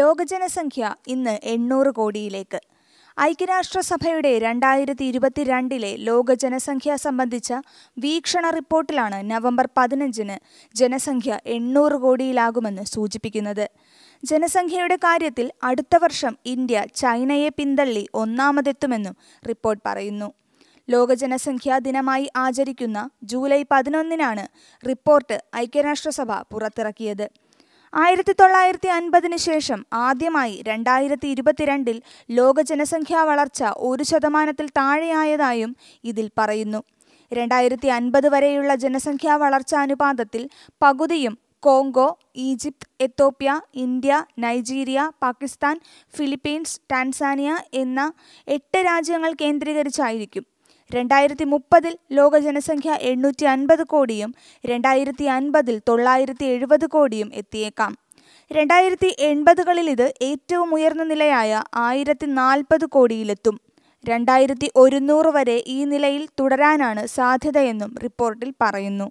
ലോകജനസംഖ്യ ഇന്ന് എണ്ണൂറ് കോടിയിലേക്ക് ഐക്യരാഷ്ട്രസഭയുടെ രണ്ടായിരത്തി ഇരുപത്തിരണ്ടിലെ ലോക ജനസംഖ്യ സംബന്ധിച്ച വീക്ഷണ റിപ്പോർട്ടിലാണ് നവംബർ പതിനഞ്ചിന് ജനസംഖ്യ എണ്ണൂറ് കോടിയിലാകുമെന്ന് സൂചിപ്പിക്കുന്നത് ജനസംഖ്യയുടെ കാര്യത്തിൽ അടുത്ത വർഷം ഇന്ത്യ ചൈനയെ പിന്തള്ളി ഒന്നാമതെത്തുമെന്നും റിപ്പോർട്ട് പറയുന്നു ലോക ജനസംഖ്യാ ദിനമായി ആചരിക്കുന്ന ജൂലൈ പതിനൊന്നിനാണ് റിപ്പോർട്ട് ഐക്യരാഷ്ട്രസഭ പുറത്തിറക്കിയത് ആയിരത്തി തൊള്ളായിരത്തി അൻപതിന് ശേഷം ആദ്യമായി രണ്ടായിരത്തി ഇരുപത്തിരണ്ടിൽ ലോക ജനസംഖ്യാ വളർച്ച ഒരു ശതമാനത്തിൽ താഴെയായതായും ഇതിൽ പറയുന്നു രണ്ടായിരത്തി അൻപത് വരെയുള്ള ജനസംഖ്യാ വളർച്ചാ അനുപാതത്തിൽ പകുതിയും Congo Egypt Ethiopia India Nigeria Pakistan Philippines Tanzania എന്ന എട്ട് രാജ്യങ്ങൾ കേന്ദ്രീകരിച്ചായിരിക്കും രണ്ടായിരത്തി മുപ്പതിൽ ലോക ജനസംഖ്യ എണ്ണൂറ്റി അൻപത് കോടിയും രണ്ടായിരത്തി അൻപതിൽ തൊള്ളായിരത്തി എഴുപത് കോടിയും എത്തിയേക്കാം രണ്ടായിരത്തി എൺപതുകളിൽ ഇത് ഏറ്റവും ഉയർന്ന നിലയായ ആയിരത്തി നാൽപ്പത് കോടിയിലെത്തും രണ്ടായിരത്തി ഒരുന്നൂറ് വരെ ഈ നിലയിൽ തുടരാനാണ് സാധ്യതയെന്നും റിപ്പോർട്ടിൽ പറയുന്നു